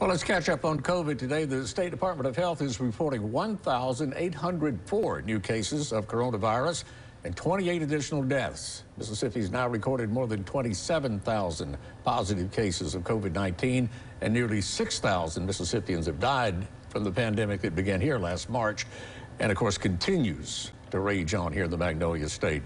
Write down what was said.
Well, let's catch up on COVID today. The State Department of Health is reporting 1,804 new cases of coronavirus and 28 additional deaths. Mississippi's now recorded more than 27,000 positive cases of COVID-19 and nearly 6,000 Mississippians have died from the pandemic that began here last March and of course continues to rage on here in the Magnolia State.